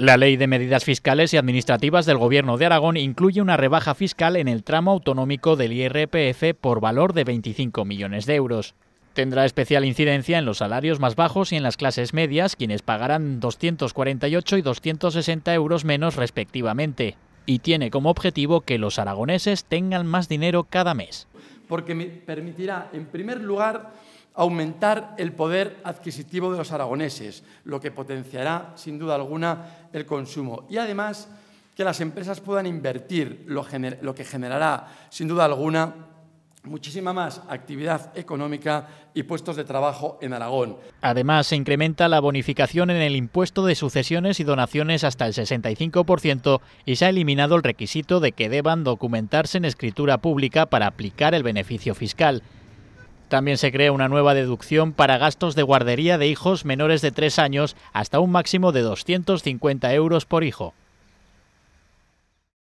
La Ley de Medidas Fiscales y Administrativas del Gobierno de Aragón incluye una rebaja fiscal en el tramo autonómico del IRPF por valor de 25 millones de euros. Tendrá especial incidencia en los salarios más bajos y en las clases medias, quienes pagarán 248 y 260 euros menos respectivamente, y tiene como objetivo que los aragoneses tengan más dinero cada mes. Porque permitirá, en primer lugar, aumentar el poder adquisitivo de los aragoneses, lo que potenciará, sin duda alguna, el consumo. Y además, que las empresas puedan invertir, lo, que generará, sin duda alguna, muchísima más actividad económica y puestos de trabajo en Aragón. Además, se incrementa la bonificación en el impuesto de sucesiones y donaciones hasta el 65% y se ha eliminado el requisito de que deban documentarse en escritura pública para aplicar el beneficio fiscal. También se crea una nueva deducción para gastos de guardería de hijos menores de 3 años hasta un máximo de 250 euros por hijo.